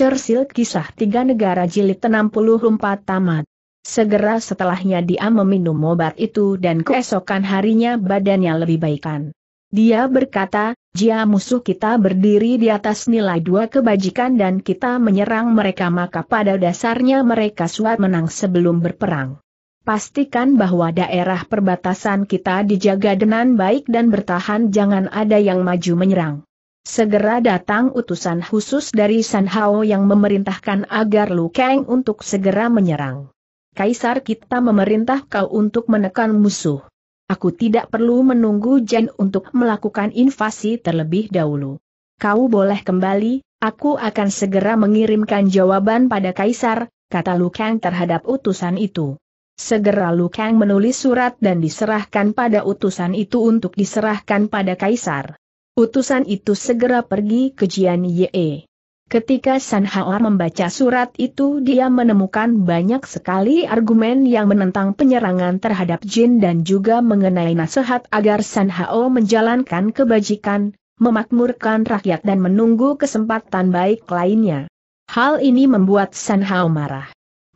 Churchill Kisah Tiga Negara Jilid 64 tamat. Segera setelahnya dia meminum obat itu dan keesokan harinya badannya lebih baikan. Dia berkata, jia musuh kita berdiri di atas nilai dua kebajikan dan kita menyerang mereka maka pada dasarnya mereka suat menang sebelum berperang. Pastikan bahwa daerah perbatasan kita dijaga dengan baik dan bertahan jangan ada yang maju menyerang. Segera datang utusan khusus dari San Hao yang memerintahkan agar Lu Kang untuk segera menyerang. Kaisar kita memerintah kau untuk menekan musuh. Aku tidak perlu menunggu Jen untuk melakukan invasi terlebih dahulu. Kau boleh kembali, aku akan segera mengirimkan jawaban pada Kaisar, kata Lu Kang terhadap utusan itu. Segera Lu Kang menulis surat dan diserahkan pada utusan itu untuk diserahkan pada kaisar. Utusan itu segera pergi ke Jian Ye. Ketika San Hao membaca surat itu dia menemukan banyak sekali argumen yang menentang penyerangan terhadap Jin dan juga mengenai nasihat agar San Hao menjalankan kebajikan, memakmurkan rakyat dan menunggu kesempatan baik lainnya. Hal ini membuat San Hao marah.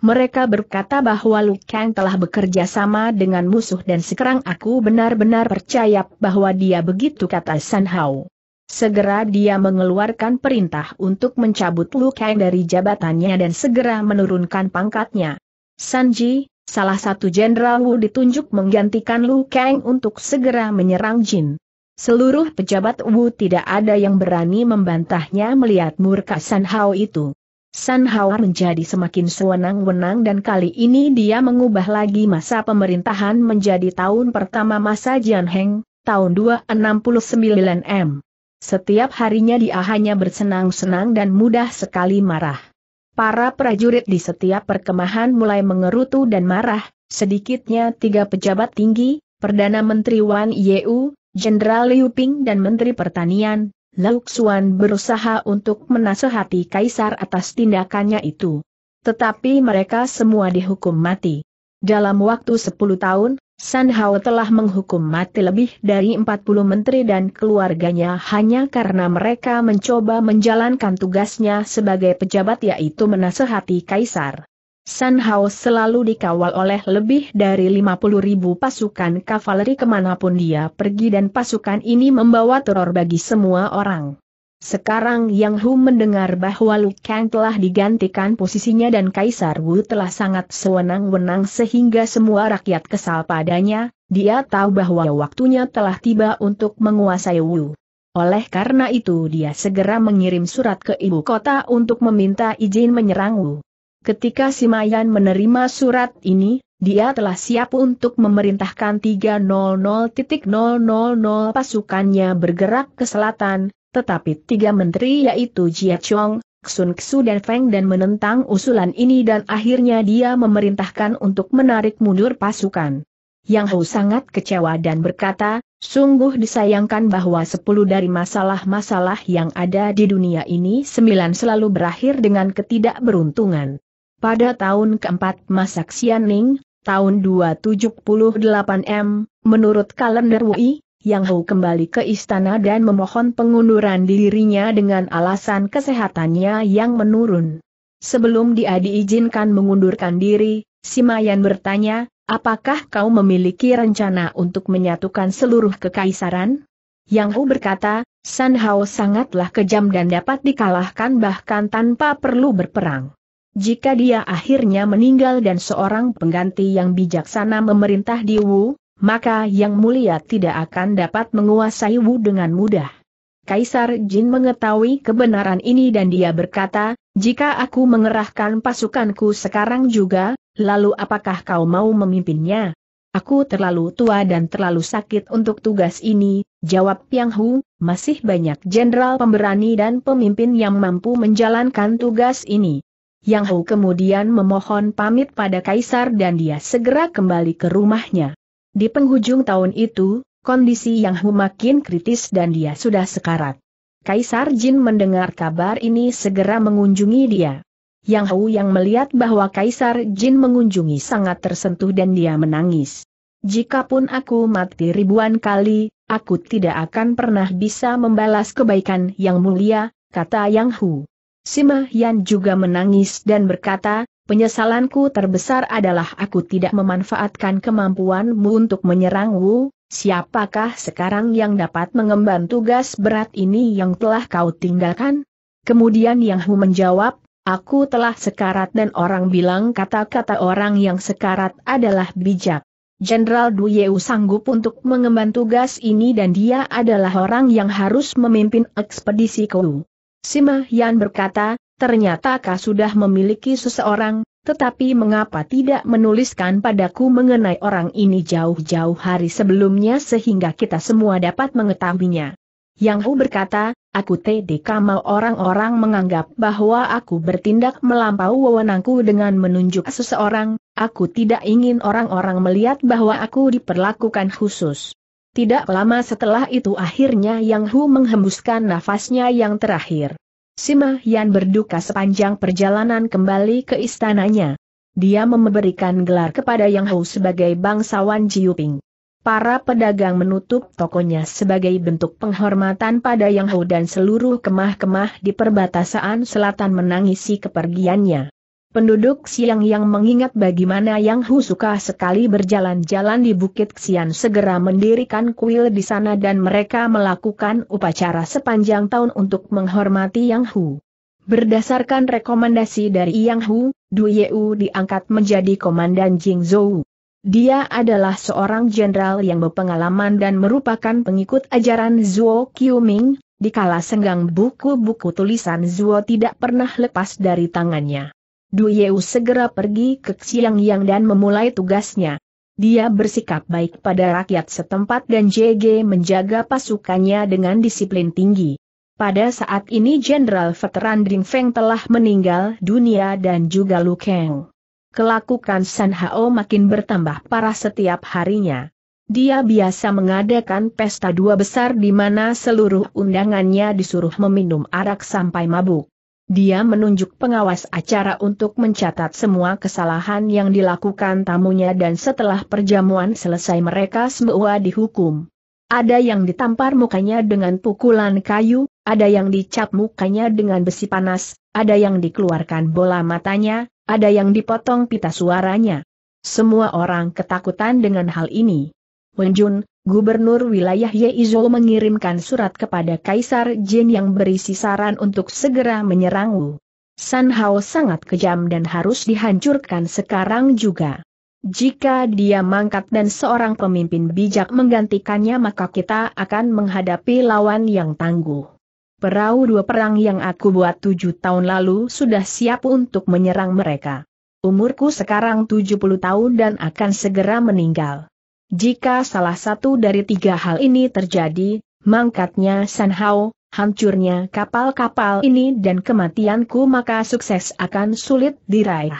Mereka berkata bahwa Lu Kang telah bekerja sama dengan musuh dan sekarang aku benar-benar percaya bahwa dia begitu kata San Hao. Segera dia mengeluarkan perintah untuk mencabut Lu Kang dari jabatannya dan segera menurunkan pangkatnya. San Ji, salah satu jenderal Wu ditunjuk menggantikan Lu Kang untuk segera menyerang Jin. Seluruh pejabat Wu tidak ada yang berani membantahnya melihat murka San Hao itu. San Hawar menjadi semakin sewenang-wenang dan kali ini dia mengubah lagi masa pemerintahan menjadi tahun pertama masa Jian Heng, tahun 269 M. Setiap harinya dia hanya bersenang-senang dan mudah sekali marah. Para prajurit di setiap perkemahan mulai mengerutu dan marah, sedikitnya tiga pejabat tinggi, Perdana Menteri Wan Yeu, Jenderal Liu Ping dan Menteri Pertanian, Lauxuan berusaha untuk menasehati kaisar atas tindakannya itu. Tetapi mereka semua dihukum mati. Dalam waktu 10 tahun, San Hao telah menghukum mati lebih dari 40 menteri dan keluarganya hanya karena mereka mencoba menjalankan tugasnya sebagai pejabat yaitu menasehati kaisar. San Hao selalu dikawal oleh lebih dari 50 ribu pasukan kavaleri kemanapun dia pergi dan pasukan ini membawa teror bagi semua orang. Sekarang Yang Hu mendengar bahwa Lu Kang telah digantikan posisinya dan Kaisar Wu telah sangat sewenang-wenang sehingga semua rakyat kesal padanya, dia tahu bahwa waktunya telah tiba untuk menguasai Wu. Oleh karena itu dia segera mengirim surat ke ibu kota untuk meminta izin menyerang Wu. Ketika Simayan menerima surat ini, dia telah siap untuk memerintahkan 300.000 pasukannya bergerak ke selatan, tetapi tiga menteri yaitu Jia Chong, Xun Xu dan Feng dan menentang usulan ini dan akhirnya dia memerintahkan untuk menarik mundur pasukan. Yang Hou sangat kecewa dan berkata, sungguh disayangkan bahwa sepuluh dari masalah-masalah yang ada di dunia ini sembilan selalu berakhir dengan ketidakberuntungan. Pada tahun keempat masa Xianning, tahun 278 M, menurut kalender Wei, Yang Hou kembali ke istana dan memohon pengunduran dirinya dengan alasan kesehatannya yang menurun. Sebelum dia diizinkan mengundurkan diri, Simayan bertanya, apakah kau memiliki rencana untuk menyatukan seluruh kekaisaran? Yang Hu berkata, San Hao sangatlah kejam dan dapat dikalahkan bahkan tanpa perlu berperang. Jika dia akhirnya meninggal dan seorang pengganti yang bijaksana memerintah di Wu, maka yang mulia tidak akan dapat menguasai Wu dengan mudah. Kaisar Jin mengetahui kebenaran ini dan dia berkata, jika aku mengerahkan pasukanku sekarang juga, lalu apakah kau mau memimpinnya? Aku terlalu tua dan terlalu sakit untuk tugas ini, jawab Yang Hu, masih banyak jenderal pemberani dan pemimpin yang mampu menjalankan tugas ini. Yang Hu kemudian memohon pamit pada Kaisar dan dia segera kembali ke rumahnya. Di penghujung tahun itu, kondisi Yang Hu makin kritis dan dia sudah sekarat. Kaisar Jin mendengar kabar ini segera mengunjungi dia. Yang Hu yang melihat bahwa Kaisar Jin mengunjungi sangat tersentuh dan dia menangis. Jikapun aku mati ribuan kali, aku tidak akan pernah bisa membalas kebaikan yang mulia, kata Yang Hu. Sima Yan juga menangis dan berkata, penyesalanku terbesar adalah aku tidak memanfaatkan kemampuanmu untuk menyerang Wu, siapakah sekarang yang dapat mengemban tugas berat ini yang telah kau tinggalkan? Kemudian Yang Hu menjawab, aku telah sekarat dan orang bilang kata-kata orang yang sekarat adalah bijak. Jenderal Du Yeu sanggup untuk mengemban tugas ini dan dia adalah orang yang harus memimpin ekspedisi Kou. Sima Yan berkata, ternyata kau sudah memiliki seseorang, tetapi mengapa tidak menuliskan padaku mengenai orang ini jauh-jauh hari sebelumnya sehingga kita semua dapat mengetahuinya. Yang Hu berkata, aku tidak mau orang-orang menganggap bahwa aku bertindak melampau wewenangku dengan menunjuk seseorang, aku tidak ingin orang-orang melihat bahwa aku diperlakukan khusus. Tidak lama setelah itu akhirnya Yang Hu menghembuskan nafasnya yang terakhir. Sima Yan berduka sepanjang perjalanan kembali ke istananya. Dia memberikan gelar kepada Yang Hu sebagai bangsawan Jiuping. Para pedagang menutup tokonya sebagai bentuk penghormatan pada Yang Hu dan seluruh kemah-kemah di perbatasan selatan menangisi kepergiannya. Penduduk siang yang mengingat bagaimana Yang Hu suka sekali berjalan-jalan di Bukit Xian segera mendirikan kuil di sana dan mereka melakukan upacara sepanjang tahun untuk menghormati Yang Hu. Berdasarkan rekomendasi dari Yang Hu, Du Yeu diangkat menjadi komandan Jing Zhou. Dia adalah seorang jenderal yang berpengalaman dan merupakan pengikut ajaran Zhuo Qiuming, dikala senggang buku-buku tulisan Zuo tidak pernah lepas dari tangannya. Du Yeu segera pergi ke Xiang Yang dan memulai tugasnya. Dia bersikap baik pada rakyat setempat dan JG menjaga pasukannya dengan disiplin tinggi. Pada saat ini Jenderal Veteran Ding Feng telah meninggal dunia dan juga Lu Kang. Kelakukan San Hao makin bertambah parah setiap harinya. Dia biasa mengadakan pesta dua besar di mana seluruh undangannya disuruh meminum arak sampai mabuk dia menunjuk pengawas acara untuk mencatat semua kesalahan yang dilakukan tamunya dan setelah perjamuan selesai mereka semua dihukum. Ada yang ditampar mukanya dengan pukulan kayu, ada yang dicap mukanya dengan besi panas, ada yang dikeluarkan bola matanya, ada yang dipotong pita suaranya. Semua orang ketakutan dengan hal ini. Wenjun, Gubernur wilayah Yeizhou mengirimkan surat kepada Kaisar Jin yang berisi saran untuk segera menyerang Wu. San Hao sangat kejam dan harus dihancurkan sekarang juga. Jika dia mangkat dan seorang pemimpin bijak menggantikannya maka kita akan menghadapi lawan yang tangguh. Perahu dua perang yang aku buat tujuh tahun lalu sudah siap untuk menyerang mereka. Umurku sekarang tujuh puluh tahun dan akan segera meninggal. Jika salah satu dari tiga hal ini terjadi, mangkatnya Sanhao, hancurnya kapal-kapal ini dan kematianku maka sukses akan sulit diraih.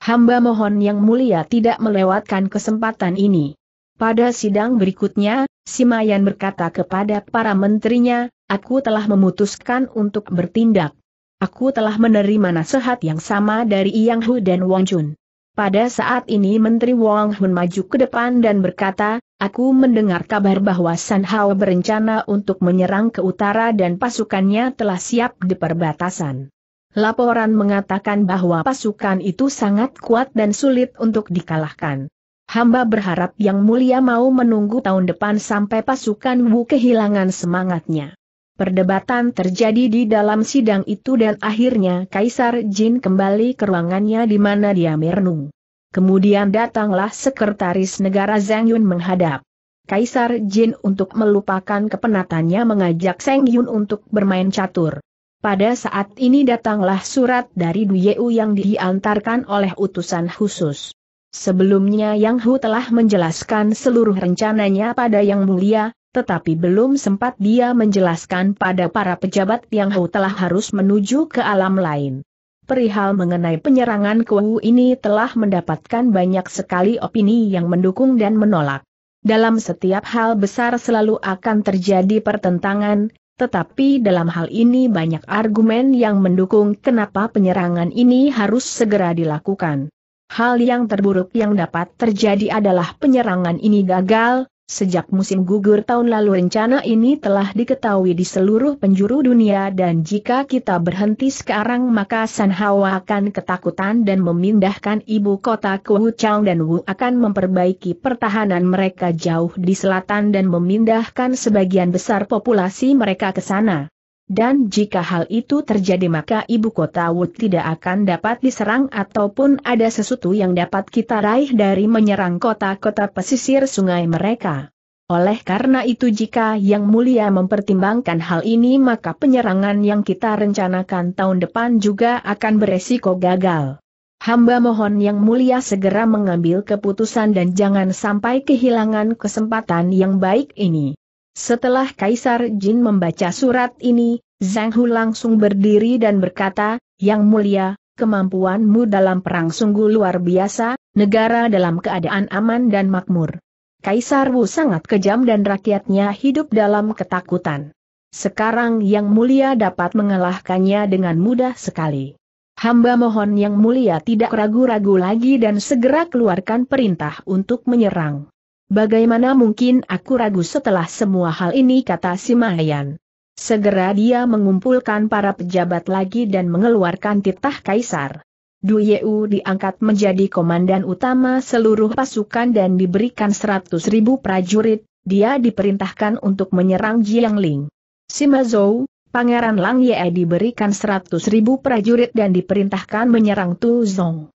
Hamba mohon yang mulia tidak melewatkan kesempatan ini. Pada sidang berikutnya, Simayan berkata kepada para menterinya, aku telah memutuskan untuk bertindak. Aku telah menerima nasihat yang sama dari Yang Hu dan Wang Jun. Pada saat ini Menteri Wong Hun maju ke depan dan berkata, aku mendengar kabar bahwa San Hao berencana untuk menyerang ke utara dan pasukannya telah siap di perbatasan. Laporan mengatakan bahwa pasukan itu sangat kuat dan sulit untuk dikalahkan. Hamba berharap Yang Mulia mau menunggu tahun depan sampai pasukan Wu kehilangan semangatnya. Perdebatan terjadi di dalam sidang itu dan akhirnya Kaisar Jin kembali ke ruangannya di mana dia merenung. Kemudian datanglah Sekretaris Negara Zhang Yun menghadap. Kaisar Jin untuk melupakan kepenatannya mengajak Zhang Yun untuk bermain catur. Pada saat ini datanglah surat dari Du Yeu yang diantarkan oleh utusan khusus. Sebelumnya Yang Hu telah menjelaskan seluruh rencananya pada Yang Mulia, tetapi belum sempat dia menjelaskan pada para pejabat yang Hou telah harus menuju ke alam lain. Perihal mengenai penyerangan Kuhu ini telah mendapatkan banyak sekali opini yang mendukung dan menolak. Dalam setiap hal besar selalu akan terjadi pertentangan, tetapi dalam hal ini banyak argumen yang mendukung kenapa penyerangan ini harus segera dilakukan. Hal yang terburuk yang dapat terjadi adalah penyerangan ini gagal, Sejak musim gugur tahun lalu rencana ini telah diketahui di seluruh penjuru dunia dan jika kita berhenti sekarang maka San Hao akan ketakutan dan memindahkan ibu kota ke Wuchang dan Wu akan memperbaiki pertahanan mereka jauh di selatan dan memindahkan sebagian besar populasi mereka ke sana dan jika hal itu terjadi maka ibu kota Wu tidak akan dapat diserang ataupun ada sesuatu yang dapat kita raih dari menyerang kota-kota pesisir sungai mereka. Oleh karena itu jika Yang Mulia mempertimbangkan hal ini maka penyerangan yang kita rencanakan tahun depan juga akan beresiko gagal. Hamba mohon Yang Mulia segera mengambil keputusan dan jangan sampai kehilangan kesempatan yang baik ini. Setelah Kaisar Jin membaca surat ini, Zhang Hu langsung berdiri dan berkata, Yang mulia, kemampuanmu dalam perang sungguh luar biasa, negara dalam keadaan aman dan makmur. Kaisar Wu sangat kejam dan rakyatnya hidup dalam ketakutan. Sekarang Yang Mulia dapat mengalahkannya dengan mudah sekali. Hamba mohon Yang Mulia tidak ragu-ragu lagi dan segera keluarkan perintah untuk menyerang. Bagaimana mungkin aku ragu setelah semua hal ini kata si Mahayan. Segera dia mengumpulkan para pejabat lagi dan mengeluarkan titah kaisar. Du Yeu diangkat menjadi komandan utama seluruh pasukan dan diberikan 100 ribu prajurit, dia diperintahkan untuk menyerang Jiang Ling. Sima Zhou, Pangeran Lang Ye diberikan 100 ribu prajurit dan diperintahkan menyerang Tu Zong.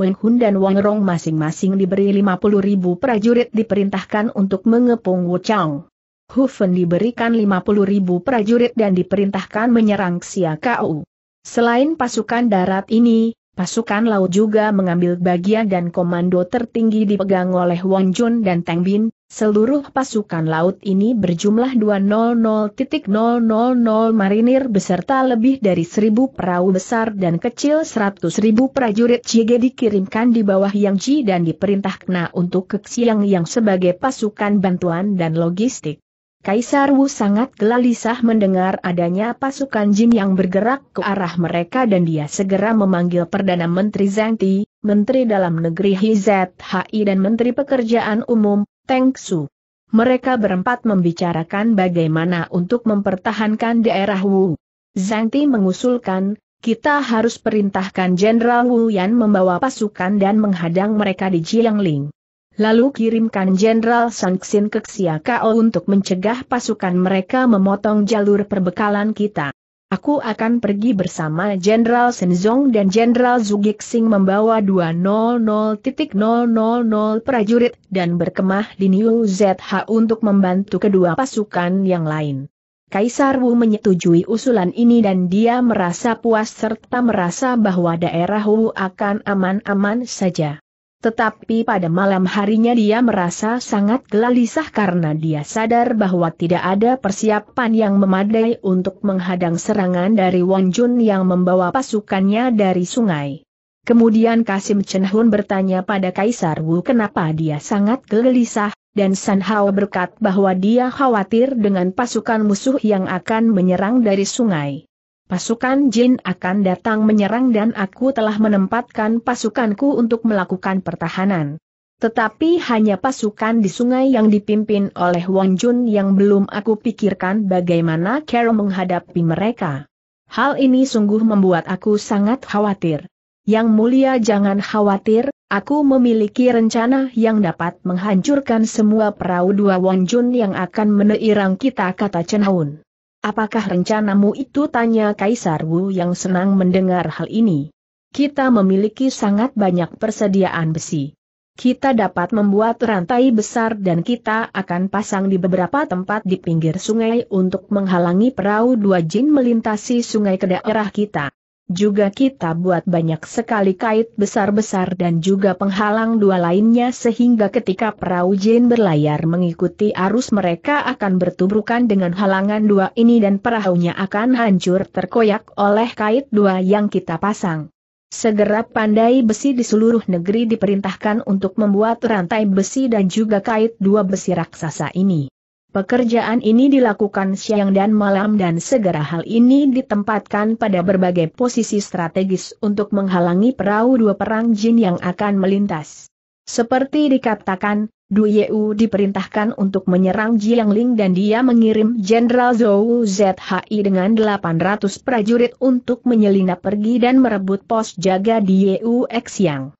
Wen Hun dan Wang Rong masing-masing diberi 50 ribu prajurit diperintahkan untuk mengepung Wu Chang. Fen diberikan 50 ribu prajurit dan diperintahkan menyerang Xia Kau. Selain pasukan darat ini, Pasukan laut juga mengambil bagian dan komando tertinggi dipegang oleh Wang Jun dan Tang Bin, Seluruh pasukan laut ini berjumlah 200.000 marinir beserta lebih dari 1.000 perahu besar dan kecil 100.000 prajurit Cige dikirimkan di bawah Yang Ji dan diperintahkan untuk ke Xiang yang sebagai pasukan bantuan dan logistik. Kaisar Wu sangat gelalisah mendengar adanya pasukan Jin yang bergerak ke arah mereka dan dia segera memanggil Perdana Menteri Zhang Ti, Menteri Dalam Negeri Hizet Hai dan Menteri Pekerjaan Umum, Teng Su. Mereka berempat membicarakan bagaimana untuk mempertahankan daerah Wu. Zhang Ti mengusulkan, kita harus perintahkan Jenderal Wu Yan membawa pasukan dan menghadang mereka di Jiangling. Lalu kirimkan Jenderal Sun Xin ke Xia Kao untuk mencegah pasukan mereka memotong jalur perbekalan kita. Aku akan pergi bersama Jenderal Senzong dan Jenderal Zugixing membawa 200.000 prajurit dan berkemah di New ZH untuk membantu kedua pasukan yang lain. Kaisar Wu menyetujui usulan ini dan dia merasa puas serta merasa bahwa daerah Wu akan aman-aman saja. Tetapi pada malam harinya dia merasa sangat gelisah karena dia sadar bahwa tidak ada persiapan yang memadai untuk menghadang serangan dari Wang Jun yang membawa pasukannya dari sungai. Kemudian Kasim Chen Hun bertanya pada Kaisar Wu kenapa dia sangat gelisah, dan San Hao berkat bahwa dia khawatir dengan pasukan musuh yang akan menyerang dari sungai. Pasukan Jin akan datang menyerang dan aku telah menempatkan pasukanku untuk melakukan pertahanan. Tetapi hanya pasukan di sungai yang dipimpin oleh Wang Jun yang belum aku pikirkan bagaimana Carol menghadapi mereka. Hal ini sungguh membuat aku sangat khawatir. Yang mulia jangan khawatir, aku memiliki rencana yang dapat menghancurkan semua perahu dua Wang Jun yang akan meneirang kita kata Chen Haun. Apakah rencanamu itu tanya Kaisar Wu yang senang mendengar hal ini. Kita memiliki sangat banyak persediaan besi. Kita dapat membuat rantai besar dan kita akan pasang di beberapa tempat di pinggir sungai untuk menghalangi perahu dua jin melintasi sungai ke daerah kita. Juga kita buat banyak sekali kait besar-besar dan juga penghalang dua lainnya sehingga ketika perahu Jin berlayar mengikuti arus mereka akan bertubrukan dengan halangan dua ini dan perahunya akan hancur terkoyak oleh kait dua yang kita pasang. Segera pandai besi di seluruh negeri diperintahkan untuk membuat rantai besi dan juga kait dua besi raksasa ini. Pekerjaan ini dilakukan siang dan malam dan segera hal ini ditempatkan pada berbagai posisi strategis untuk menghalangi perahu dua perang jin yang akan melintas. Seperti dikatakan, Du Yeu diperintahkan untuk menyerang Jiang Ling dan dia mengirim Jenderal Zhou Zhi dengan 800 prajurit untuk menyelinap pergi dan merebut pos jaga di Yeu Xiang.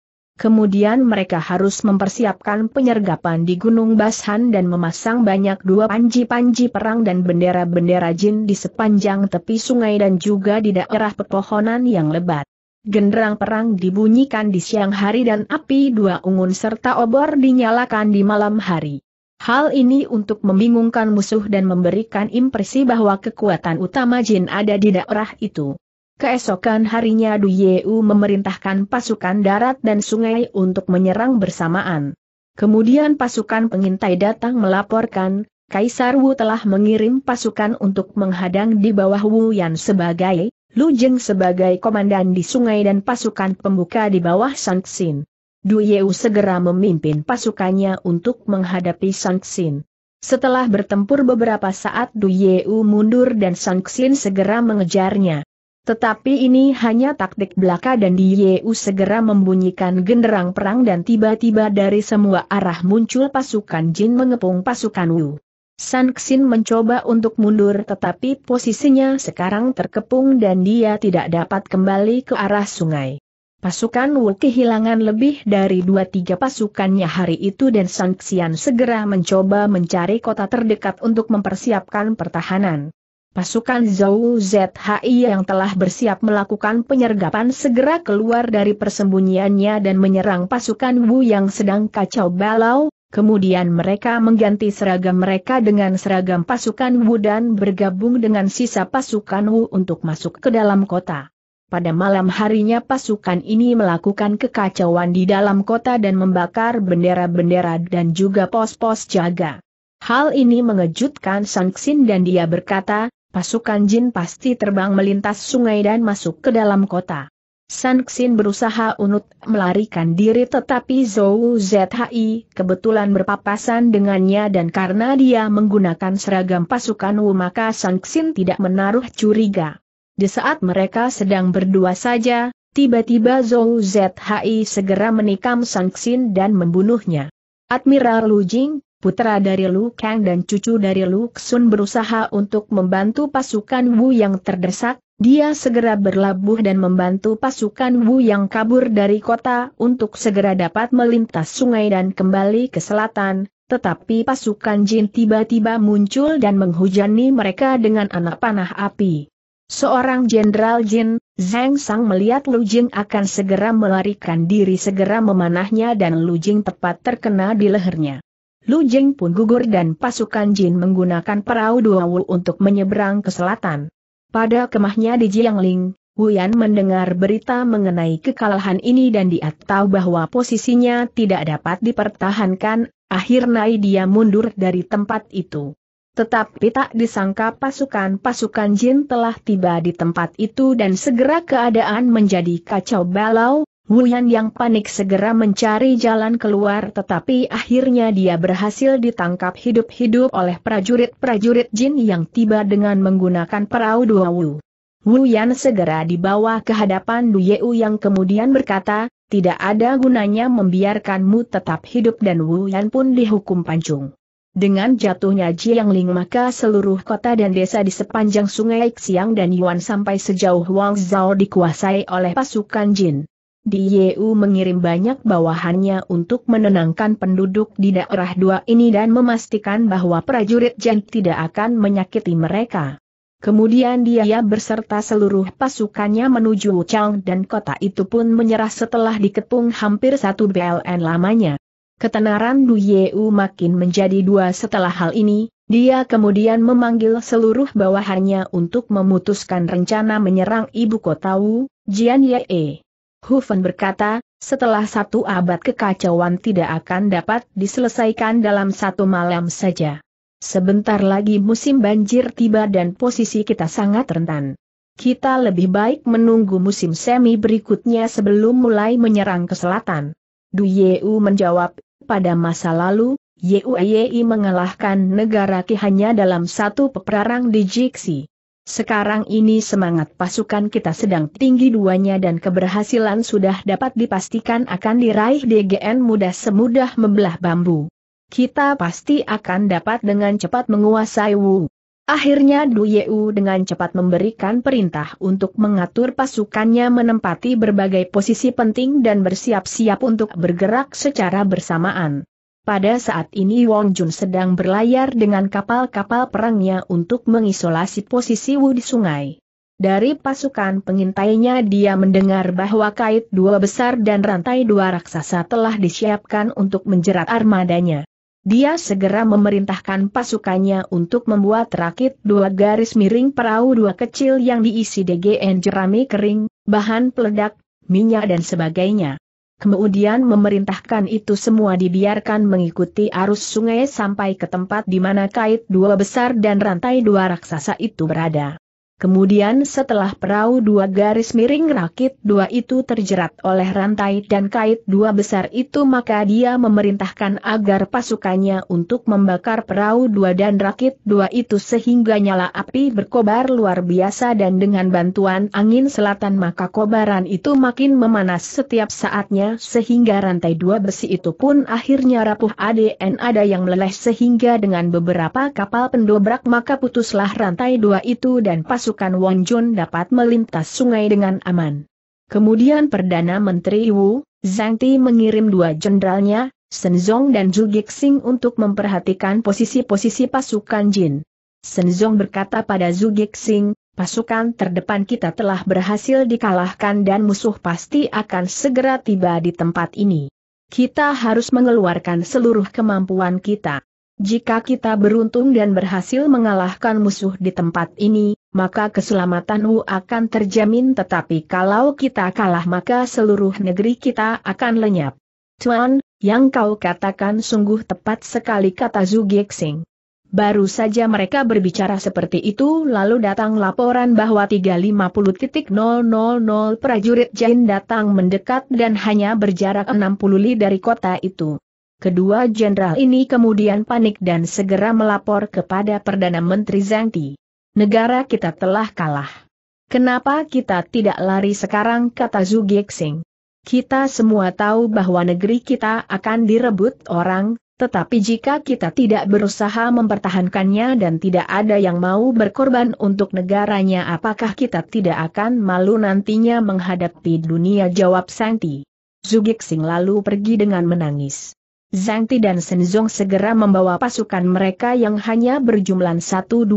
Kemudian mereka harus mempersiapkan penyergapan di Gunung Bashan dan memasang banyak dua panji-panji perang dan bendera-bendera jin di sepanjang tepi sungai dan juga di daerah pepohonan yang lebat. Genderang perang dibunyikan di siang hari dan api dua ungun serta obor dinyalakan di malam hari. Hal ini untuk membingungkan musuh dan memberikan impresi bahwa kekuatan utama jin ada di daerah itu. Keesokan harinya Du Yeu memerintahkan pasukan darat dan sungai untuk menyerang bersamaan. Kemudian pasukan pengintai datang melaporkan, Kaisar Wu telah mengirim pasukan untuk menghadang di bawah Wu Yan sebagai Lu Jeng sebagai komandan di sungai dan pasukan pembuka di bawah Xin. Du Yeu segera memimpin pasukannya untuk menghadapi Xin. Setelah bertempur beberapa saat Du Yeu mundur dan Xin segera mengejarnya. Tetapi ini hanya taktik belaka dan di Yeu segera membunyikan genderang perang dan tiba-tiba dari semua arah muncul pasukan Jin mengepung pasukan Wu. San Xin mencoba untuk mundur tetapi posisinya sekarang terkepung dan dia tidak dapat kembali ke arah sungai. Pasukan Wu kehilangan lebih dari dua tiga pasukannya hari itu dan San Xian segera mencoba mencari kota terdekat untuk mempersiapkan pertahanan. Pasukan Zhou ZHI yang telah bersiap melakukan penyergapan segera keluar dari persembunyiannya dan menyerang pasukan Wu yang sedang kacau balau, kemudian mereka mengganti seragam mereka dengan seragam pasukan Wu dan bergabung dengan sisa pasukan Wu untuk masuk ke dalam kota. Pada malam harinya pasukan ini melakukan kekacauan di dalam kota dan membakar bendera-bendera dan juga pos-pos jaga. Hal ini mengejutkan Sang Xin dan dia berkata, pasukan jin pasti terbang melintas sungai dan masuk ke dalam kota. San Xin berusaha unut melarikan diri tetapi Zhou Zhi kebetulan berpapasan dengannya dan karena dia menggunakan seragam pasukan Wu maka San Xin tidak menaruh curiga. Di saat mereka sedang berdua saja, tiba-tiba Zhou Zhi segera menikam San Xin dan membunuhnya. Admiral Lu Jing, putra dari Lu Kang dan cucu dari Lu Xun berusaha untuk membantu pasukan Wu yang terdesak, dia segera berlabuh dan membantu pasukan Wu yang kabur dari kota untuk segera dapat melintas sungai dan kembali ke selatan, tetapi pasukan Jin tiba-tiba muncul dan menghujani mereka dengan anak panah api. Seorang jenderal Jin, Zhang Sang melihat Lu Jing akan segera melarikan diri segera memanahnya dan Lu Jing tepat terkena di lehernya. Lu Jeng pun gugur dan pasukan Jin menggunakan perahu dua Wu untuk menyeberang ke selatan. Pada kemahnya di Jiangling, Yan mendengar berita mengenai kekalahan ini dan dia tahu bahwa posisinya tidak dapat dipertahankan, akhirnya dia mundur dari tempat itu. Tetapi tak disangka pasukan-pasukan Jin telah tiba di tempat itu dan segera keadaan menjadi kacau balau, Yan yang panik segera mencari jalan keluar tetapi akhirnya dia berhasil ditangkap hidup-hidup oleh prajurit-prajurit Jin yang tiba dengan menggunakan perahu dua Wu. Wu Yan segera dibawa ke hadapan Du Yeu yang kemudian berkata, tidak ada gunanya membiarkanmu tetap hidup dan Wu Yan pun dihukum pancung. Dengan jatuhnya Jiang Ling maka seluruh kota dan desa di sepanjang sungai Xiang dan Yuan sampai sejauh Wang Zhao dikuasai oleh pasukan Jin. Dieu mengirim banyak bawahannya untuk menenangkan penduduk di daerah dua ini dan memastikan bahwa prajurit Jen tidak akan menyakiti mereka. Kemudian dia berserta seluruh pasukannya menuju Wuchang dan kota itu pun menyerah setelah dikepung hampir satu BLN lamanya. Ketenaran Du Yeu makin menjadi dua setelah hal ini, dia kemudian memanggil seluruh bawahannya untuk memutuskan rencana menyerang ibu kota Wu, Jian Yee. Hufen berkata, setelah satu abad kekacauan tidak akan dapat diselesaikan dalam satu malam saja. Sebentar lagi musim banjir tiba dan posisi kita sangat rentan. Kita lebih baik menunggu musim semi berikutnya sebelum mulai menyerang ke selatan. Du Yeu menjawab, pada masa lalu, Yei mengalahkan negara Ki hanya dalam satu peperangan di Jixi. Sekarang ini semangat pasukan kita sedang tinggi duanya dan keberhasilan sudah dapat dipastikan akan diraih DGN mudah semudah membelah bambu. Kita pasti akan dapat dengan cepat menguasai Wu. Akhirnya Du Yeu dengan cepat memberikan perintah untuk mengatur pasukannya menempati berbagai posisi penting dan bersiap-siap untuk bergerak secara bersamaan. Pada saat ini Wong Jun sedang berlayar dengan kapal-kapal perangnya untuk mengisolasi posisi Wu di sungai. Dari pasukan pengintainya dia mendengar bahwa kait dua besar dan rantai dua raksasa telah disiapkan untuk menjerat armadanya. Dia segera memerintahkan pasukannya untuk membuat rakit dua garis miring perahu dua kecil yang diisi DGN jerami kering, bahan peledak, minyak dan sebagainya kemudian memerintahkan itu semua dibiarkan mengikuti arus sungai sampai ke tempat di mana kait dua besar dan rantai dua raksasa itu berada. Kemudian setelah perahu dua garis miring rakit dua itu terjerat oleh rantai dan kait dua besar itu maka dia memerintahkan agar pasukannya untuk membakar perahu dua dan rakit dua itu sehingga nyala api berkobar luar biasa dan dengan bantuan angin selatan maka kobaran itu makin memanas setiap saatnya sehingga rantai dua besi itu pun akhirnya rapuh ADN ada yang meleleh sehingga dengan beberapa kapal pendobrak maka putuslah rantai dua itu dan pasukan pasukan Jun dapat melintas sungai dengan aman. Kemudian Perdana Menteri Wu, Zhang Ti mengirim dua jenderalnya, Senzong dan Zhu Gixing untuk memperhatikan posisi-posisi pasukan Jin. Senzong berkata pada Zhu Gixing, pasukan terdepan kita telah berhasil dikalahkan dan musuh pasti akan segera tiba di tempat ini. Kita harus mengeluarkan seluruh kemampuan kita. Jika kita beruntung dan berhasil mengalahkan musuh di tempat ini, maka keselamatanmu akan terjamin tetapi kalau kita kalah maka seluruh negeri kita akan lenyap. Tuan, yang kau katakan sungguh tepat sekali kata Zhu Gixing. Baru saja mereka berbicara seperti itu lalu datang laporan bahwa 350.000 prajurit Jain datang mendekat dan hanya berjarak 60 li dari kota itu. Kedua jenderal ini kemudian panik dan segera melapor kepada Perdana Menteri Zanti. Negara kita telah kalah. Kenapa kita tidak lari sekarang kata Zhu Gixing. Kita semua tahu bahwa negeri kita akan direbut orang, tetapi jika kita tidak berusaha mempertahankannya dan tidak ada yang mau berkorban untuk negaranya apakah kita tidak akan malu nantinya menghadapi dunia jawab Sangti. Zhu Gixing lalu pergi dengan menangis. Zhang Ti dan Zhong segera membawa pasukan mereka yang hanya berjumlah 120.000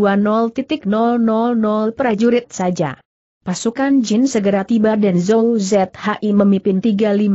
prajurit saja. Pasukan Jin segera tiba dan Zhou Zhi memimpin 350.000.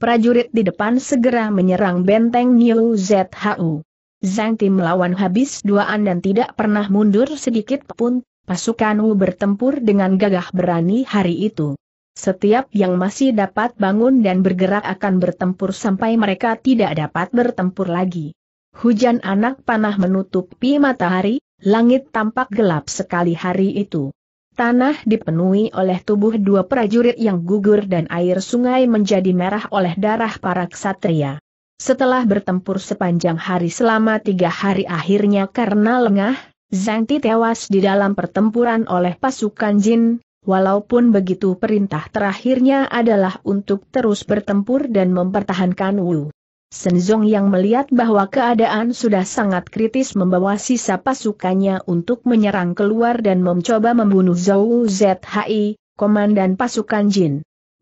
Prajurit di depan segera menyerang benteng Niu Zhu. Zhang Ti melawan habis duaan dan tidak pernah mundur sedikit pun, pasukan Wu bertempur dengan gagah berani hari itu. Setiap yang masih dapat bangun dan bergerak akan bertempur sampai mereka tidak dapat bertempur lagi. Hujan anak panah menutupi matahari, langit tampak gelap sekali hari itu. Tanah dipenuhi oleh tubuh dua prajurit yang gugur dan air sungai menjadi merah oleh darah para ksatria. Setelah bertempur sepanjang hari selama tiga hari akhirnya karena lengah, Zanti tewas di dalam pertempuran oleh pasukan jin, Walaupun begitu perintah terakhirnya adalah untuk terus bertempur dan mempertahankan Wu. Senzong yang melihat bahwa keadaan sudah sangat kritis membawa sisa pasukannya untuk menyerang keluar dan mencoba membunuh Zhou Zhi, komandan pasukan Jin.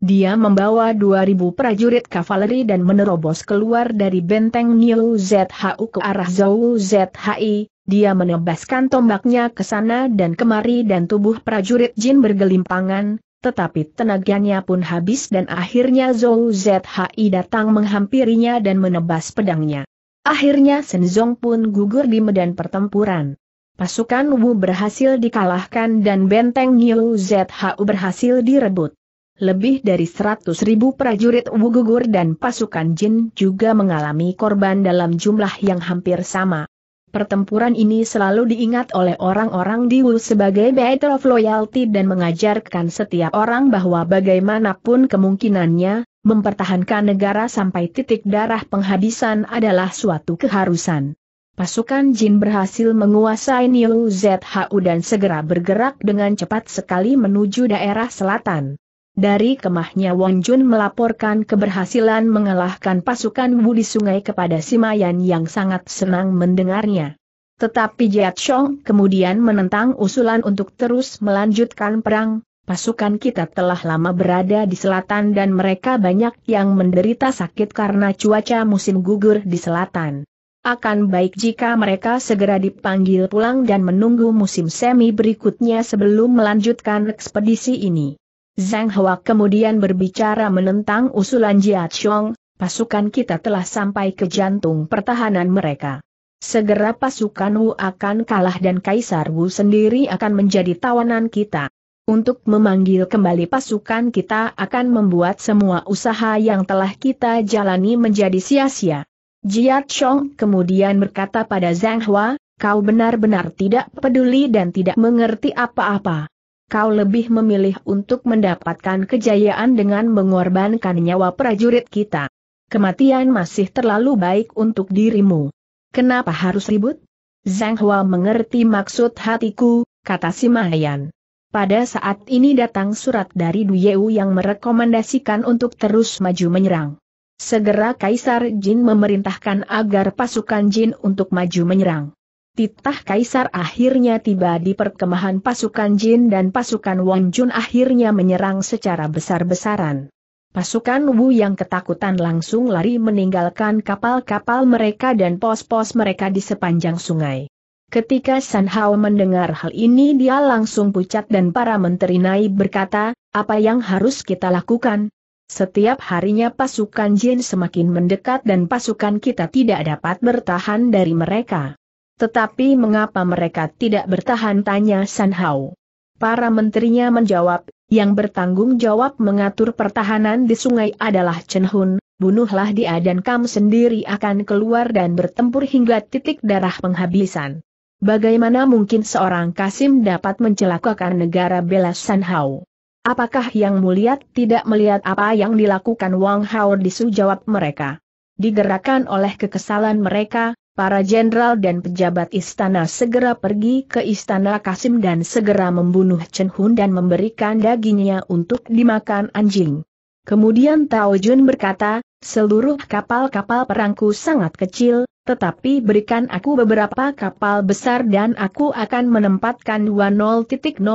Dia membawa 2000 prajurit kavaleri dan menerobos keluar dari benteng Niu ZHU ke arah Zhou ZHI, dia menebaskan tombaknya ke sana dan kemari dan tubuh prajurit Jin bergelimpangan, tetapi tenaganya pun habis dan akhirnya Zhou Zhi datang menghampirinya dan menebas pedangnya. Akhirnya Senzong pun gugur di medan pertempuran. Pasukan Wu berhasil dikalahkan dan benteng Niu Zhu berhasil direbut. Lebih dari 100 ribu prajurit Wu gugur dan pasukan Jin juga mengalami korban dalam jumlah yang hampir sama. Pertempuran ini selalu diingat oleh orang-orang di Wu sebagai battle of loyalty dan mengajarkan setiap orang bahwa bagaimanapun kemungkinannya, mempertahankan negara sampai titik darah penghabisan adalah suatu keharusan. Pasukan Jin berhasil menguasai New ZHU dan segera bergerak dengan cepat sekali menuju daerah selatan. Dari kemahnya Won Jun melaporkan keberhasilan mengalahkan pasukan Wu di sungai kepada Simayan yang sangat senang mendengarnya. Tetapi Jiat Xiong kemudian menentang usulan untuk terus melanjutkan perang, pasukan kita telah lama berada di selatan dan mereka banyak yang menderita sakit karena cuaca musim gugur di selatan. Akan baik jika mereka segera dipanggil pulang dan menunggu musim semi berikutnya sebelum melanjutkan ekspedisi ini. Zhang Hua kemudian berbicara menentang usulan Jia Chong, pasukan kita telah sampai ke jantung pertahanan mereka. Segera pasukan Wu akan kalah dan Kaisar Wu sendiri akan menjadi tawanan kita. Untuk memanggil kembali pasukan kita akan membuat semua usaha yang telah kita jalani menjadi sia-sia. Jia Chong kemudian berkata pada Zhang Hua, kau benar-benar tidak peduli dan tidak mengerti apa-apa kau lebih memilih untuk mendapatkan kejayaan dengan mengorbankan nyawa prajurit kita. Kematian masih terlalu baik untuk dirimu. Kenapa harus ribut? Zhang Hua mengerti maksud hatiku, kata si Mahayan. Pada saat ini datang surat dari Duyeu yang merekomendasikan untuk terus maju menyerang. Segera Kaisar Jin memerintahkan agar pasukan Jin untuk maju menyerang. Titah Kaisar akhirnya tiba di perkemahan pasukan Jin dan pasukan Wang Jun akhirnya menyerang secara besar-besaran. Pasukan Wu yang ketakutan langsung lari meninggalkan kapal-kapal mereka dan pos-pos mereka di sepanjang sungai. Ketika San Hao mendengar hal ini dia langsung pucat dan para menteri Nai berkata, apa yang harus kita lakukan? Setiap harinya pasukan Jin semakin mendekat dan pasukan kita tidak dapat bertahan dari mereka. Tetapi mengapa mereka tidak bertahan tanya San Hao. Para menterinya menjawab, yang bertanggung jawab mengatur pertahanan di sungai adalah Chen Hun, bunuhlah dia dan kamu sendiri akan keluar dan bertempur hingga titik darah penghabisan. Bagaimana mungkin seorang Kasim dapat mencelakakan negara bela San Hao? Apakah yang mulia tidak melihat apa yang dilakukan Wang Hao disu jawab mereka? Digerakkan oleh kekesalan mereka, para jenderal dan pejabat istana segera pergi ke istana Kasim dan segera membunuh Chen Hun dan memberikan dagingnya untuk dimakan anjing. Kemudian Tao Jun berkata, seluruh kapal-kapal perangku sangat kecil, tetapi berikan aku beberapa kapal besar dan aku akan menempatkan 20.000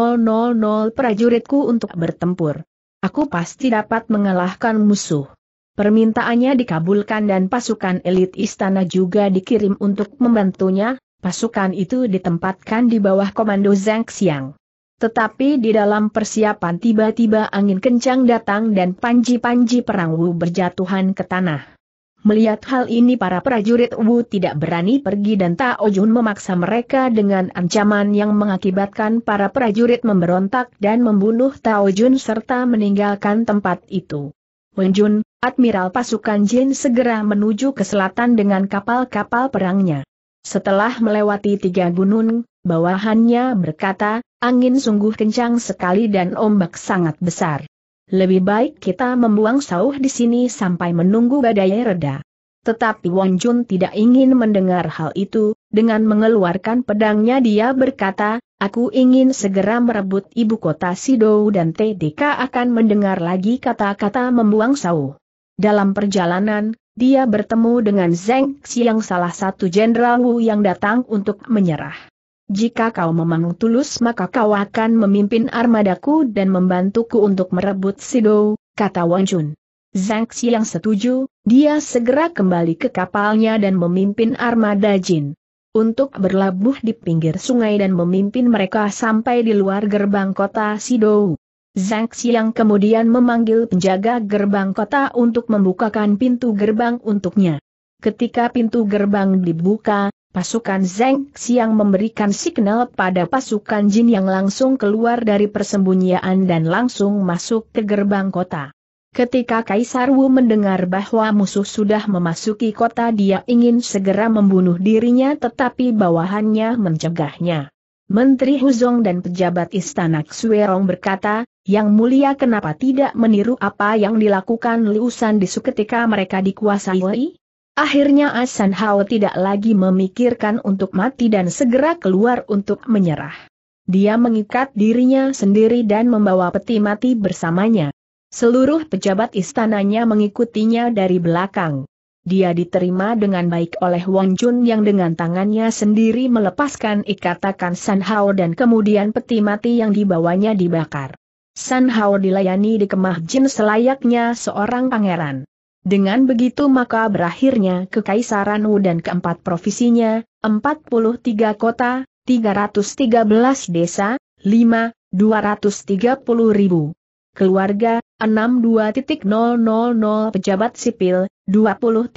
prajuritku untuk bertempur. Aku pasti dapat mengalahkan musuh. Permintaannya dikabulkan dan pasukan elit istana juga dikirim untuk membantunya, pasukan itu ditempatkan di bawah komando Zhang Xiang. Tetapi di dalam persiapan tiba-tiba angin kencang datang dan panji-panji perang Wu berjatuhan ke tanah. Melihat hal ini para prajurit Wu tidak berani pergi dan Tao Jun memaksa mereka dengan ancaman yang mengakibatkan para prajurit memberontak dan membunuh Tao Jun serta meninggalkan tempat itu. Wenjun, Admiral pasukan Jin segera menuju ke selatan dengan kapal-kapal perangnya. Setelah melewati tiga gunung, bawahannya berkata, angin sungguh kencang sekali dan ombak sangat besar. Lebih baik kita membuang sauh di sini sampai menunggu badai reda. Tetapi Won Jun tidak ingin mendengar hal itu, dengan mengeluarkan pedangnya dia berkata, Aku ingin segera merebut ibu kota Sido dan TDK akan mendengar lagi kata-kata membuang sau. Dalam perjalanan, dia bertemu dengan Zeng Xiang salah satu jenderal Wu yang datang untuk menyerah. Jika kau memang tulus maka kau akan memimpin armadaku dan membantuku untuk merebut Sido, kata Wang Jun. Zhang Xiang setuju, dia segera kembali ke kapalnya dan memimpin armada Jin untuk berlabuh di pinggir sungai dan memimpin mereka sampai di luar gerbang kota Sidou. Zhang Xiang kemudian memanggil penjaga gerbang kota untuk membukakan pintu gerbang untuknya. Ketika pintu gerbang dibuka, pasukan Zhang Xiang memberikan signal pada pasukan Jin yang langsung keluar dari persembunyian dan langsung masuk ke gerbang kota. Ketika Kaisar Wu mendengar bahwa musuh sudah memasuki kota dia ingin segera membunuh dirinya tetapi bawahannya mencegahnya. Menteri Huzong dan pejabat istana Xuerong berkata, Yang mulia kenapa tidak meniru apa yang dilakukan Liu San Disu ketika mereka dikuasai Wei? Akhirnya Asan Hao tidak lagi memikirkan untuk mati dan segera keluar untuk menyerah. Dia mengikat dirinya sendiri dan membawa peti mati bersamanya. Seluruh pejabat istananya mengikutinya dari belakang. Dia diterima dengan baik oleh Wang Jun yang dengan tangannya sendiri melepaskan ikatakan San Hao dan kemudian peti mati yang dibawanya dibakar. San Hao dilayani di kemah jin selayaknya seorang pangeran. Dengan begitu maka berakhirnya kekaisaran Wu dan keempat provisinya, 43 kota, 313 desa, 5, 230 ribu keluarga, 62.000 pejabat sipil, 23.000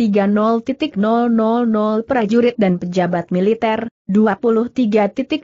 prajurit dan pejabat militer, 23.000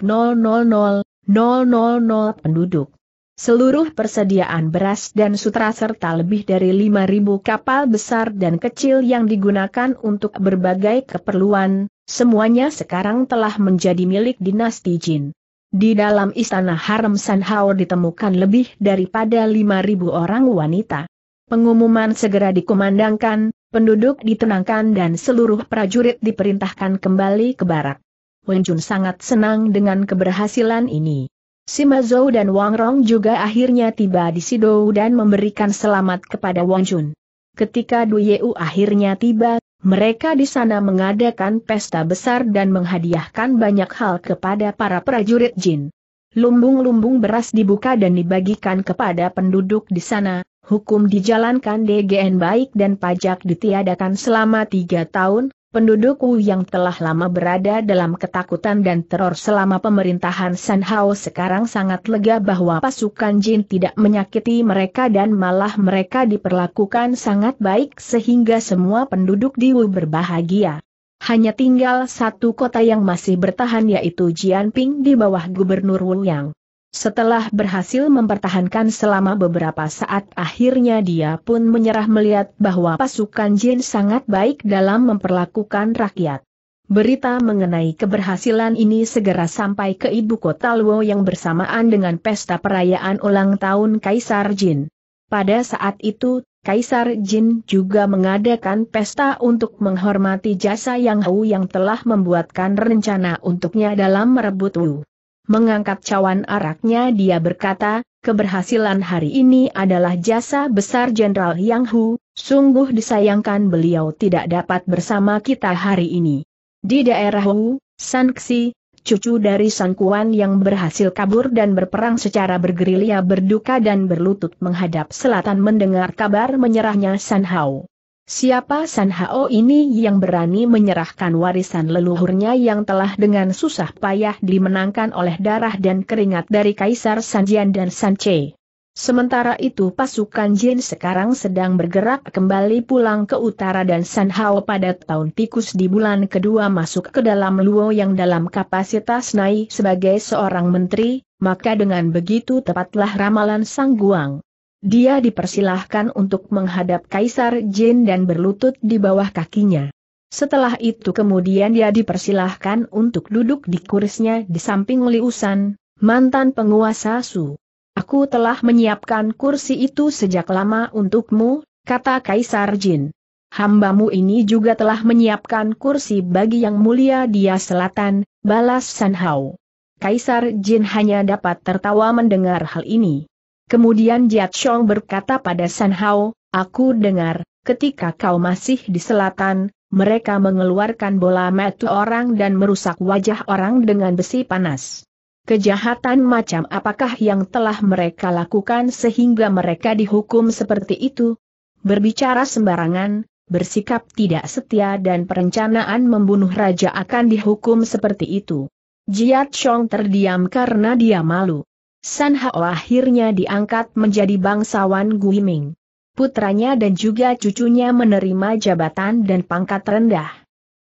penduduk. Seluruh persediaan beras dan sutra serta lebih dari 5.000 kapal besar dan kecil yang digunakan untuk berbagai keperluan, semuanya sekarang telah menjadi milik dinasti Jin. Di dalam istana harem Sanhao ditemukan lebih daripada 5.000 orang wanita. Pengumuman segera dikumandangkan, penduduk ditenangkan dan seluruh prajurit diperintahkan kembali ke barak. Jun sangat senang dengan keberhasilan ini. Sima Zhou dan Wang Rong juga akhirnya tiba di Sidou dan memberikan selamat kepada Wang Jun. Ketika Duyeu akhirnya tiba, mereka di sana mengadakan pesta besar dan menghadiahkan banyak hal kepada para prajurit jin. Lumbung-lumbung beras dibuka dan dibagikan kepada penduduk di sana, hukum dijalankan DGN baik dan pajak ditiadakan selama tiga tahun, Penduduk Wu yang telah lama berada dalam ketakutan dan teror selama pemerintahan San Hao sekarang sangat lega bahwa pasukan Jin tidak menyakiti mereka dan malah mereka diperlakukan sangat baik sehingga semua penduduk di Wu berbahagia. Hanya tinggal satu kota yang masih bertahan yaitu Jianping di bawah Gubernur Wu Yang. Setelah berhasil mempertahankan selama beberapa saat akhirnya dia pun menyerah melihat bahwa pasukan Jin sangat baik dalam memperlakukan rakyat. Berita mengenai keberhasilan ini segera sampai ke ibu kota Luo yang bersamaan dengan pesta perayaan ulang tahun Kaisar Jin. Pada saat itu, Kaisar Jin juga mengadakan pesta untuk menghormati jasa Yang Hou yang telah membuatkan rencana untuknya dalam merebut Wu. Mengangkat cawan araknya dia berkata, keberhasilan hari ini adalah jasa besar Jenderal Yang Hu, sungguh disayangkan beliau tidak dapat bersama kita hari ini. Di daerah Hu, Sanksi, cucu dari Sangkuan yang berhasil kabur dan berperang secara bergerilya berduka dan berlutut menghadap selatan mendengar kabar menyerahnya San Hao. Siapa San Hao ini yang berani menyerahkan warisan leluhurnya yang telah dengan susah payah dimenangkan oleh darah dan keringat dari Kaisar Sanjian dan Sanchei? Sementara itu pasukan Jin sekarang sedang bergerak kembali pulang ke utara dan San Hao pada tahun tikus di bulan kedua masuk ke dalam Luo yang dalam kapasitas naik sebagai seorang menteri, maka dengan begitu tepatlah ramalan Sang Guang. Dia dipersilahkan untuk menghadap Kaisar Jin dan berlutut di bawah kakinya. Setelah itu kemudian dia dipersilahkan untuk duduk di kursinya di samping Liusan, mantan penguasa Su. Aku telah menyiapkan kursi itu sejak lama untukmu, kata Kaisar Jin. Hambamu ini juga telah menyiapkan kursi bagi yang mulia dia selatan, balas San Hao. Kaisar Jin hanya dapat tertawa mendengar hal ini. Kemudian Jiat Chong berkata pada San Hao, aku dengar, ketika kau masih di selatan, mereka mengeluarkan bola metu orang dan merusak wajah orang dengan besi panas. Kejahatan macam apakah yang telah mereka lakukan sehingga mereka dihukum seperti itu? Berbicara sembarangan, bersikap tidak setia dan perencanaan membunuh raja akan dihukum seperti itu. Jiat Chong terdiam karena dia malu. San Hao akhirnya diangkat menjadi bangsawan Guiming. Putranya dan juga cucunya menerima jabatan dan pangkat rendah.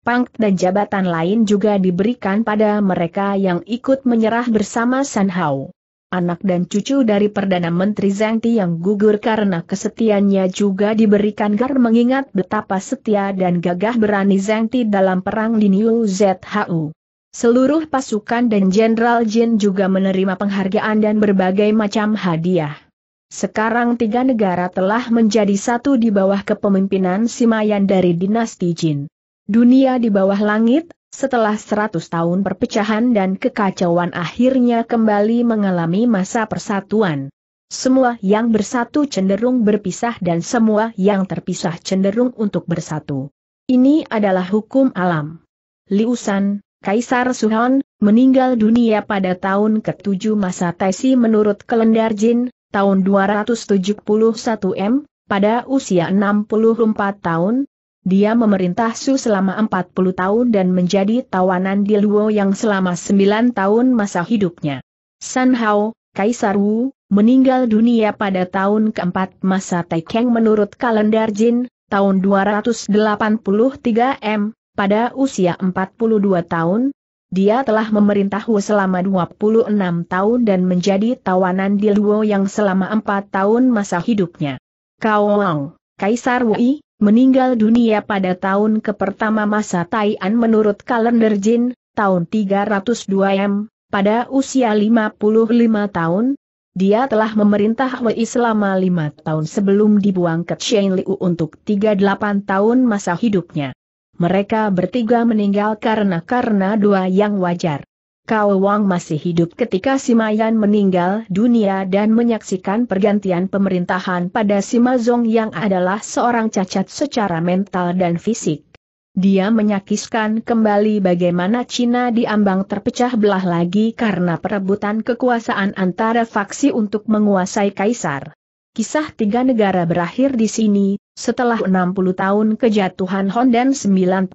Pang dan jabatan lain juga diberikan pada mereka yang ikut menyerah bersama San Hao. Anak dan cucu dari Perdana Menteri Zhang Ti yang gugur karena kesetiannya juga diberikan gar mengingat betapa setia dan gagah berani Zhang Ti dalam perang di New ZHU. Seluruh pasukan dan Jenderal Jin juga menerima penghargaan dan berbagai macam hadiah. Sekarang tiga negara telah menjadi satu di bawah kepemimpinan Simayan dari dinasti Jin. Dunia di bawah langit, setelah 100 tahun perpecahan dan kekacauan akhirnya kembali mengalami masa persatuan. Semua yang bersatu cenderung berpisah dan semua yang terpisah cenderung untuk bersatu. Ini adalah hukum alam. Liusan, Kaisar Suhon, meninggal dunia pada tahun ke-7 masa Taisi menurut kalender Jin, tahun 271 M, pada usia 64 tahun, dia memerintah Su selama 40 tahun dan menjadi tawanan di Luo yang selama 9 tahun masa hidupnya. San Hao, Kaisar Wu, meninggal dunia pada tahun ke-4 masa Taikeng menurut kalender Jin, tahun 283 M, pada usia 42 tahun, dia telah memerintah Wu selama 26 tahun dan menjadi tawanan di Luo yang selama 4 tahun masa hidupnya. Kao Wang, Kaisar Wei, meninggal dunia pada tahun ke pertama masa Taian menurut kalender Jin, tahun 302 M, pada usia 55 tahun, dia telah memerintah Wei selama 5 tahun sebelum dibuang ke Chen Liu untuk 38 tahun masa hidupnya. Mereka bertiga meninggal karena karena dua yang wajar. Kau Wang masih hidup ketika Simayan meninggal dunia dan menyaksikan pergantian pemerintahan pada Simazong yang adalah seorang cacat secara mental dan fisik. Dia menyakiskan kembali bagaimana Cina diambang terpecah belah lagi karena perebutan kekuasaan antara faksi untuk menguasai kaisar. Kisah tiga negara berakhir di sini, setelah 60 tahun kejatuhan Hon dan 99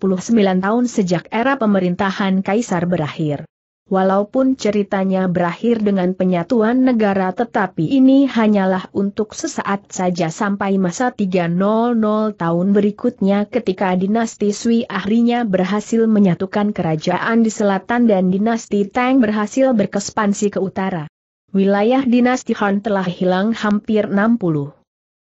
tahun sejak era pemerintahan Kaisar berakhir. Walaupun ceritanya berakhir dengan penyatuan negara tetapi ini hanyalah untuk sesaat saja sampai masa 300 tahun berikutnya ketika dinasti Sui akhirnya berhasil menyatukan kerajaan di selatan dan dinasti Tang berhasil berkespansi ke utara. Wilayah dinasti Han telah hilang hampir 60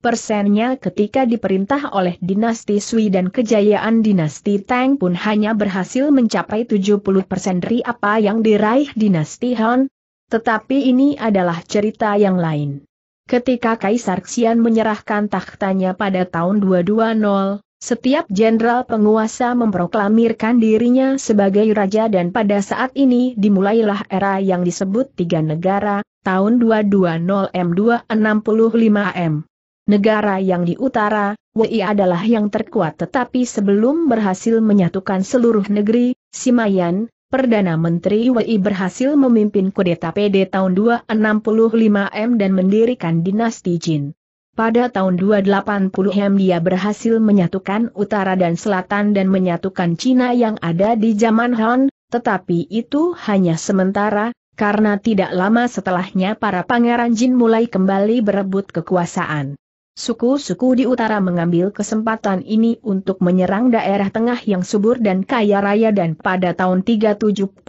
persennya ketika diperintah oleh dinasti Sui dan kejayaan dinasti Tang pun hanya berhasil mencapai 70 persen dari apa yang diraih dinasti Han. Tetapi ini adalah cerita yang lain. Ketika Kaisar Xian menyerahkan tahtanya pada tahun 220, setiap jenderal penguasa memproklamirkan dirinya sebagai raja dan pada saat ini dimulailah era yang disebut tiga negara, tahun 220M265M. Negara yang di utara, Wei adalah yang terkuat tetapi sebelum berhasil menyatukan seluruh negeri, Simayan, Perdana Menteri Wei berhasil memimpin kudeta PD tahun 265M dan mendirikan dinasti Jin. Pada tahun 280 M dia berhasil menyatukan utara dan selatan dan menyatukan Cina yang ada di zaman Han, tetapi itu hanya sementara, karena tidak lama setelahnya para pangeran Jin mulai kembali berebut kekuasaan. Suku-suku di utara mengambil kesempatan ini untuk menyerang daerah tengah yang subur dan kaya raya dan pada tahun 371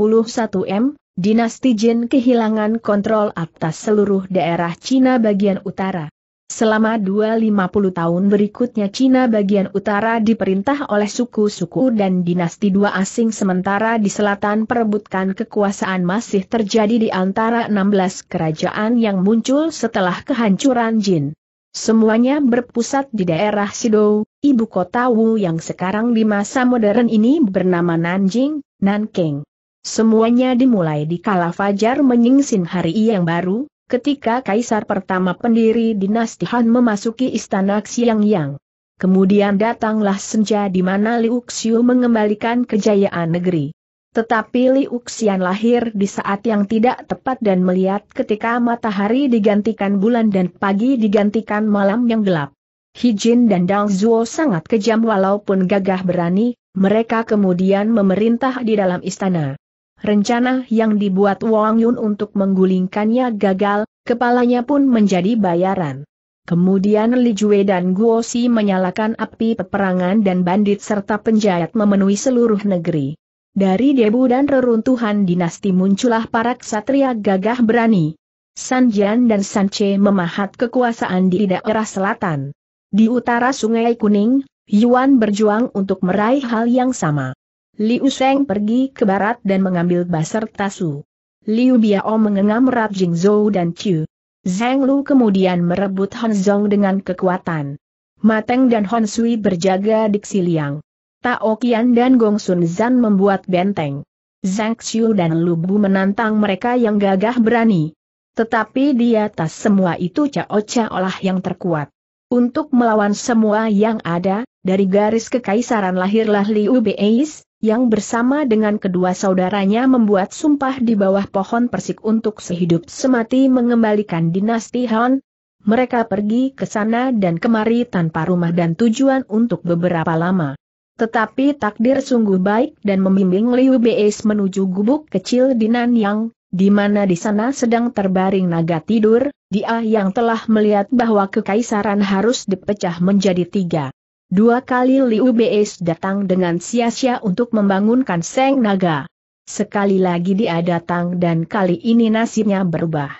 M, dinasti Jin kehilangan kontrol atas seluruh daerah Cina bagian utara. Selama 250 tahun berikutnya Cina bagian utara diperintah oleh suku-suku dan dinasti dua asing sementara di selatan perebutkan kekuasaan masih terjadi di antara 16 kerajaan yang muncul setelah kehancuran Jin. Semuanya berpusat di daerah Sidou, ibu kota Wu yang sekarang di masa modern ini bernama Nanjing, Nanking. Semuanya dimulai di kala fajar menyingsing hari yang baru, ketika kaisar pertama pendiri dinasti Han memasuki istana Xiang Yang. Kemudian datanglah senja di mana Liu Xiu mengembalikan kejayaan negeri. Tetapi Liu Xian lahir di saat yang tidak tepat dan melihat ketika matahari digantikan bulan dan pagi digantikan malam yang gelap. Hijin dan Dang Zhuo sangat kejam walaupun gagah berani, mereka kemudian memerintah di dalam istana. Rencana yang dibuat Wang Yun untuk menggulingkannya gagal, kepalanya pun menjadi bayaran. Kemudian Li Jue dan Guo Xi menyalakan api peperangan dan bandit serta penjahat memenuhi seluruh negeri. Dari debu dan reruntuhan dinasti muncullah para ksatria gagah berani. San Jian dan San Che memahat kekuasaan di daerah selatan. Di utara Sungai Kuning, Yuan berjuang untuk meraih hal yang sama. Liu Seng pergi ke barat dan mengambil baser Tasu. Liu Biao mengengam rat Jing Zhou dan Chu. Zhang Lu kemudian merebut Han Zhong dengan kekuatan. Mateng dan Hon Sui berjaga di Xiliang. Tao Qian dan Gong Sun Zan membuat benteng. Zhang Xiu dan Lu Bu menantang mereka yang gagah berani. Tetapi di atas semua itu Cao Cao lah yang terkuat. Untuk melawan semua yang ada, dari garis kekaisaran lahirlah Liu Beis, yang bersama dengan kedua saudaranya membuat sumpah di bawah pohon persik untuk sehidup semati mengembalikan dinasti Han. Mereka pergi ke sana dan kemari tanpa rumah dan tujuan untuk beberapa lama. Tetapi takdir sungguh baik dan membimbing Liu Beis menuju gubuk kecil di Nanyang, di mana di sana sedang terbaring naga tidur, dia yang telah melihat bahwa kekaisaran harus dipecah menjadi tiga. Dua kali Liu Beis datang dengan sia-sia untuk membangunkan Seng Naga. Sekali lagi dia datang dan kali ini nasibnya berubah.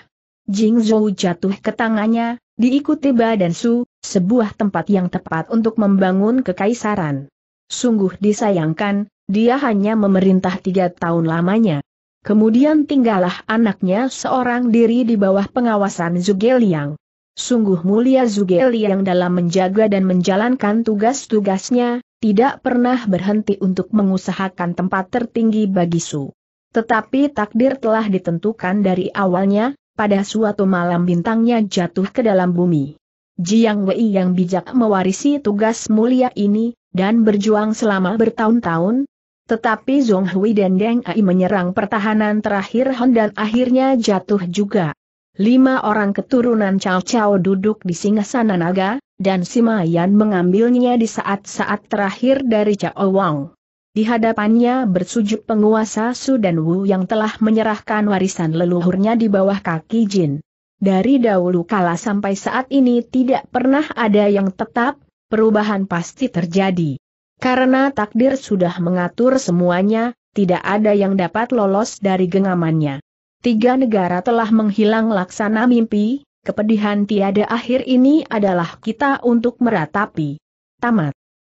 Jing Zhou jatuh ke tangannya, diikuti Badan Su, sebuah tempat yang tepat untuk membangun kekaisaran. Sungguh disayangkan, dia hanya memerintah tiga tahun lamanya. Kemudian tinggallah anaknya seorang diri di bawah pengawasan Zhuge Liang. Sungguh mulia Li yang dalam menjaga dan menjalankan tugas-tugasnya, tidak pernah berhenti untuk mengusahakan tempat tertinggi bagi Su. Tetapi takdir telah ditentukan dari awalnya, pada suatu malam bintangnya jatuh ke dalam bumi. Jiang Wei yang bijak mewarisi tugas mulia ini, dan berjuang selama bertahun-tahun, tetapi Zhong Hui dan Deng Ai menyerang pertahanan terakhir Han dan akhirnya jatuh juga. Lima orang keturunan Cao Cao duduk di singgasana naga, dan Sima Yan mengambilnya di saat-saat terakhir dari Cao Wang. Di hadapannya bersujud penguasa Su dan Wu yang telah menyerahkan warisan leluhurnya di bawah kaki Jin. Dari dahulu kala sampai saat ini tidak pernah ada yang tetap, perubahan pasti terjadi. Karena takdir sudah mengatur semuanya, tidak ada yang dapat lolos dari genggamannya tiga negara telah menghilang laksana mimpi, kepedihan tiada akhir ini adalah kita untuk meratapi. Tamat.